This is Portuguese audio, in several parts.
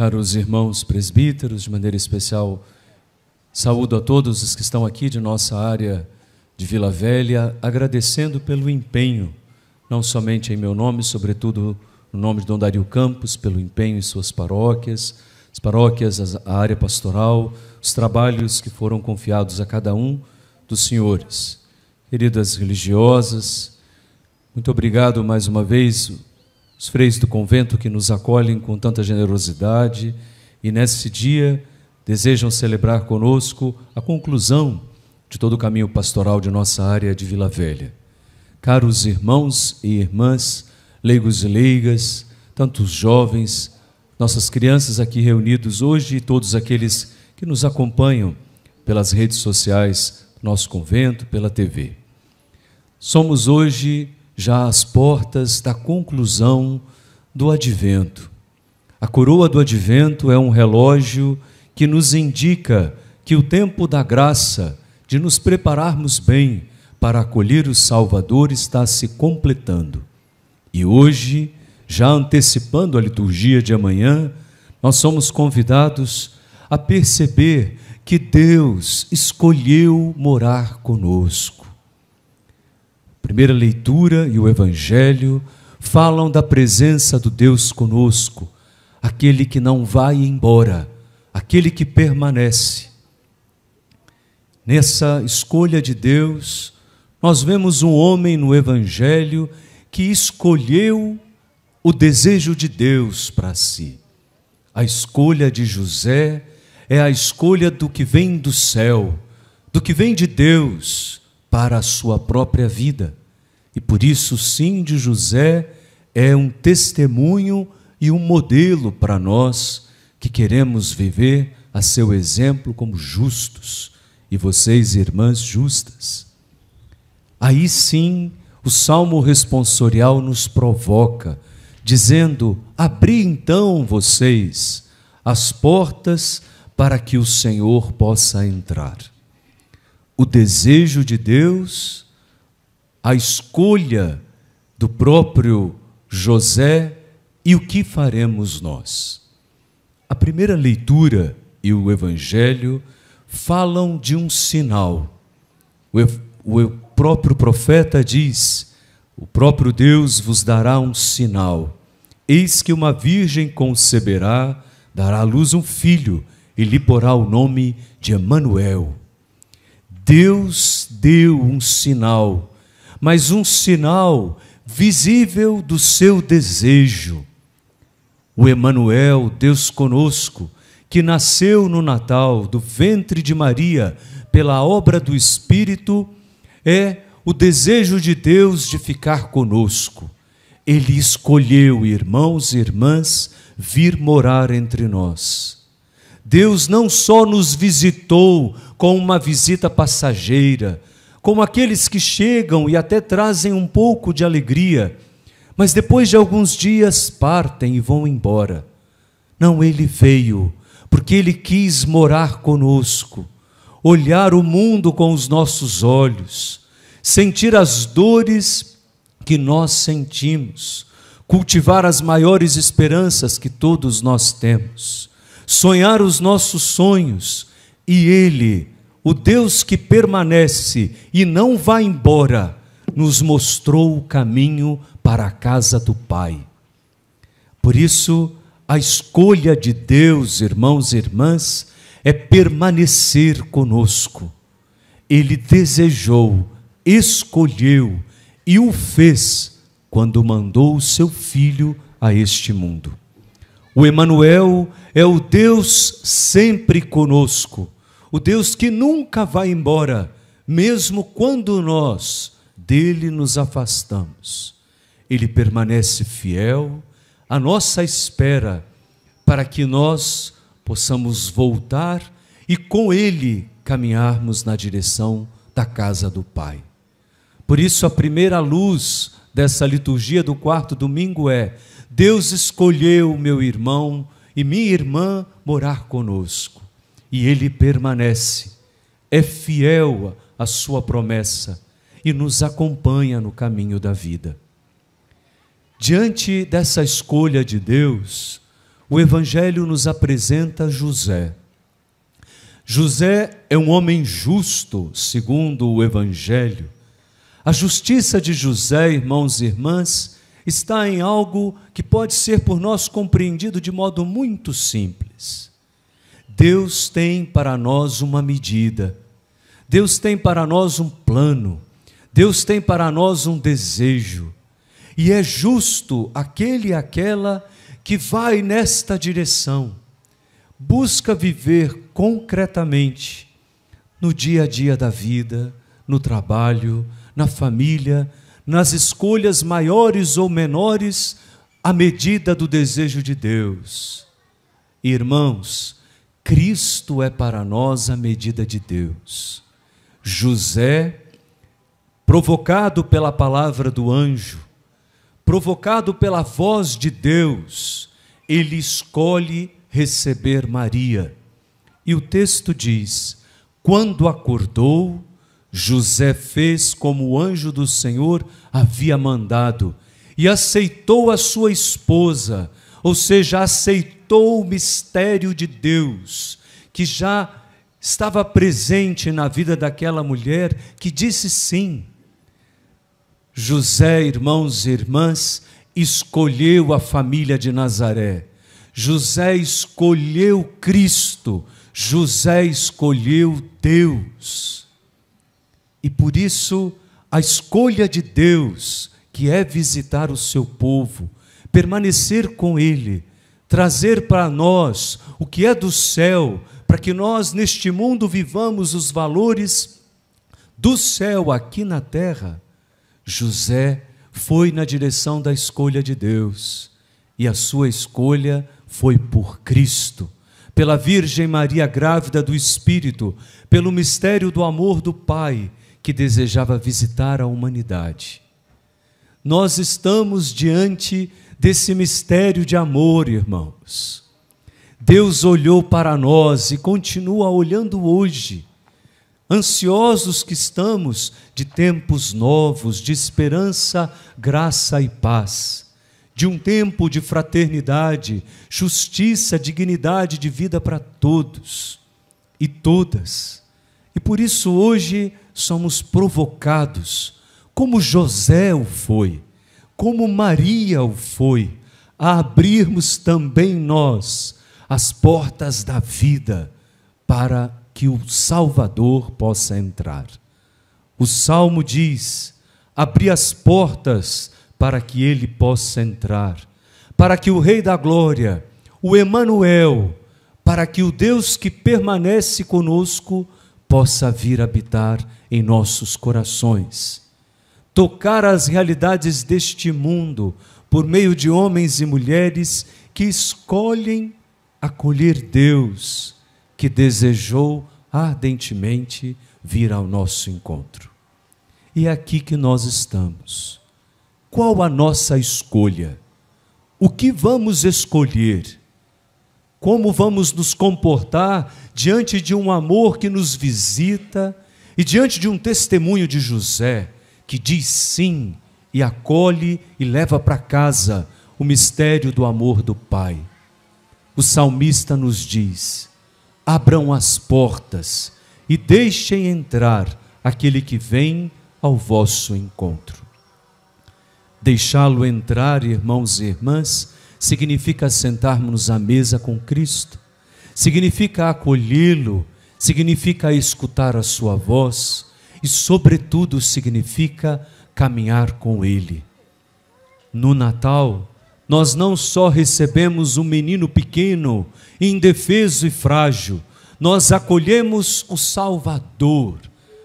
caros irmãos presbíteros, de maneira especial, saúdo a todos os que estão aqui de nossa área de Vila Velha, agradecendo pelo empenho, não somente em meu nome, sobretudo no nome de Dom Dario Campos, pelo empenho em suas paróquias, as paróquias, a área pastoral, os trabalhos que foram confiados a cada um dos senhores. Queridas religiosas, muito obrigado mais uma vez os freios do convento que nos acolhem com tanta generosidade e nesse dia desejam celebrar conosco a conclusão de todo o caminho pastoral de nossa área de Vila Velha. Caros irmãos e irmãs, leigos e leigas, tantos jovens, nossas crianças aqui reunidos hoje e todos aqueles que nos acompanham pelas redes sociais, nosso convento, pela TV. Somos hoje já às portas da conclusão do advento. A coroa do advento é um relógio que nos indica que o tempo da graça, de nos prepararmos bem para acolher o Salvador, está se completando. E hoje, já antecipando a liturgia de amanhã, nós somos convidados a perceber que Deus escolheu morar conosco primeira leitura e o Evangelho falam da presença do Deus conosco, aquele que não vai embora, aquele que permanece. Nessa escolha de Deus, nós vemos um homem no Evangelho que escolheu o desejo de Deus para si. A escolha de José é a escolha do que vem do céu, do que vem de Deus para a sua própria vida. E por isso, sim, de José é um testemunho e um modelo para nós que queremos viver a seu exemplo como justos e vocês, irmãs justas. Aí sim, o salmo responsorial nos provoca, dizendo: Abri então vocês as portas para que o Senhor possa entrar. O desejo de Deus a escolha do próprio José e o que faremos nós. A primeira leitura e o Evangelho falam de um sinal. O, o próprio profeta diz: O próprio Deus vos dará um sinal. Eis que uma virgem conceberá, dará à luz um filho e lhe porá o nome de Emanuel. Deus deu um sinal mas um sinal visível do seu desejo. O Emanuel, Deus conosco, que nasceu no Natal do ventre de Maria pela obra do Espírito, é o desejo de Deus de ficar conosco. Ele escolheu, irmãos e irmãs, vir morar entre nós. Deus não só nos visitou com uma visita passageira, como aqueles que chegam e até trazem um pouco de alegria, mas depois de alguns dias partem e vão embora. Não, ele veio, porque ele quis morar conosco, olhar o mundo com os nossos olhos, sentir as dores que nós sentimos, cultivar as maiores esperanças que todos nós temos, sonhar os nossos sonhos, e ele o Deus que permanece e não vai embora, nos mostrou o caminho para a casa do Pai. Por isso, a escolha de Deus, irmãos e irmãs, é permanecer conosco. Ele desejou, escolheu e o fez quando mandou o seu filho a este mundo. O Emanuel é o Deus sempre conosco o Deus que nunca vai embora, mesmo quando nós dele nos afastamos. Ele permanece fiel à nossa espera para que nós possamos voltar e com ele caminharmos na direção da casa do Pai. Por isso, a primeira luz dessa liturgia do quarto domingo é: Deus escolheu meu irmão e minha irmã morar conosco e ele permanece, é fiel à sua promessa e nos acompanha no caminho da vida. Diante dessa escolha de Deus, o Evangelho nos apresenta José. José é um homem justo, segundo o Evangelho. A justiça de José, irmãos e irmãs, está em algo que pode ser por nós compreendido de modo muito simples. Deus tem para nós uma medida, Deus tem para nós um plano, Deus tem para nós um desejo, e é justo aquele e aquela que vai nesta direção, busca viver concretamente no dia a dia da vida, no trabalho, na família, nas escolhas maiores ou menores, à medida do desejo de Deus. Irmãos, Cristo é para nós a medida de Deus. José, provocado pela palavra do anjo, provocado pela voz de Deus, ele escolhe receber Maria. E o texto diz: quando acordou, José fez como o anjo do Senhor havia mandado e aceitou a sua esposa, ou seja, aceitou aceitou o mistério de Deus, que já estava presente na vida daquela mulher, que disse sim. José, irmãos e irmãs, escolheu a família de Nazaré. José escolheu Cristo. José escolheu Deus. E por isso, a escolha de Deus, que é visitar o seu povo, permanecer com ele, trazer para nós o que é do céu, para que nós neste mundo vivamos os valores do céu aqui na terra. José foi na direção da escolha de Deus, e a sua escolha foi por Cristo, pela Virgem Maria grávida do Espírito, pelo mistério do amor do Pai que desejava visitar a humanidade. Nós estamos diante desse mistério de amor, irmãos. Deus olhou para nós e continua olhando hoje, ansiosos que estamos de tempos novos, de esperança, graça e paz, de um tempo de fraternidade, justiça, dignidade de vida para todos e todas. E por isso hoje somos provocados como José o foi, como Maria o foi, a abrirmos também nós as portas da vida para que o Salvador possa entrar. O salmo diz: abri as portas para que ele possa entrar, para que o Rei da Glória, o Emanuel, para que o Deus que permanece conosco possa vir habitar em nossos corações tocar as realidades deste mundo por meio de homens e mulheres que escolhem acolher Deus, que desejou ardentemente vir ao nosso encontro. E é aqui que nós estamos. Qual a nossa escolha? O que vamos escolher? Como vamos nos comportar diante de um amor que nos visita e diante de um testemunho de José? que diz sim e acolhe e leva para casa o mistério do amor do Pai. O salmista nos diz: abram as portas e deixem entrar aquele que vem ao vosso encontro. Deixá-lo entrar, irmãos e irmãs, significa sentarmos à mesa com Cristo, significa acolhê-lo, significa escutar a sua voz, e, sobretudo, significa caminhar com Ele. No Natal, nós não só recebemos um menino pequeno, indefeso e frágil, nós acolhemos o Salvador,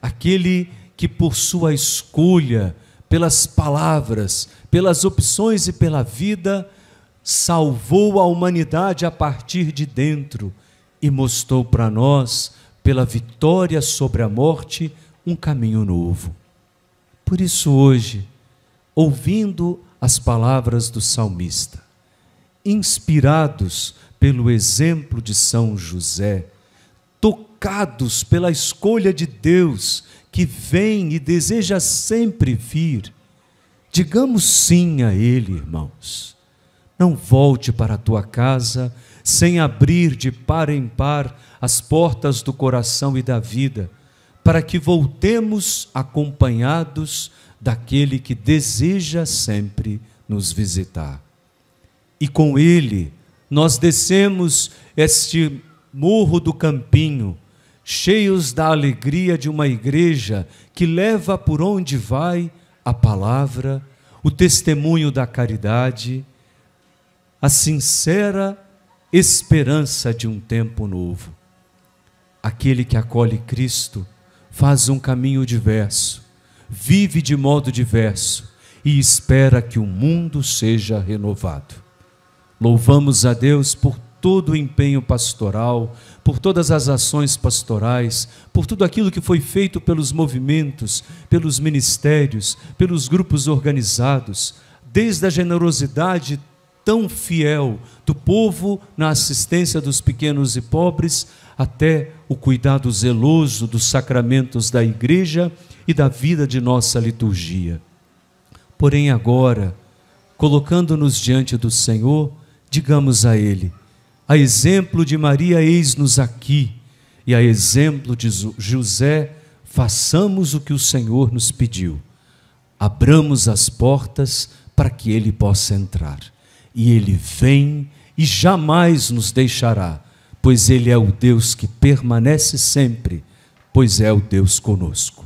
aquele que, por sua escolha, pelas palavras, pelas opções e pela vida, salvou a humanidade a partir de dentro e mostrou para nós, pela vitória sobre a morte, um caminho novo. Por isso, hoje, ouvindo as palavras do salmista, inspirados pelo exemplo de São José, tocados pela escolha de Deus que vem e deseja sempre vir, digamos sim a Ele, irmãos. Não volte para a tua casa sem abrir de par em par as portas do coração e da vida para que voltemos acompanhados daquele que deseja sempre nos visitar. E com ele nós descemos este morro do campinho, cheios da alegria de uma igreja que leva por onde vai a palavra, o testemunho da caridade, a sincera esperança de um tempo novo. Aquele que acolhe Cristo faz um caminho diverso, vive de modo diverso e espera que o mundo seja renovado. Louvamos a Deus por todo o empenho pastoral, por todas as ações pastorais, por tudo aquilo que foi feito pelos movimentos, pelos ministérios, pelos grupos organizados, desde a generosidade tão fiel do povo na assistência dos pequenos e pobres até o cuidado zeloso dos sacramentos da igreja e da vida de nossa liturgia. Porém, agora, colocando-nos diante do Senhor, digamos a Ele: a exemplo de Maria, eis-nos aqui, e a exemplo de José, façamos o que o Senhor nos pediu. Abramos as portas para que Ele possa entrar. E Ele vem e jamais nos deixará pois Ele é o Deus que permanece sempre, pois é o Deus conosco.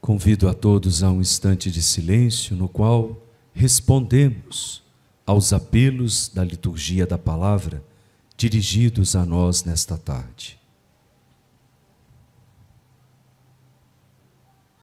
Convido a todos a um instante de silêncio no qual respondemos aos apelos da liturgia da palavra dirigidos a nós nesta tarde.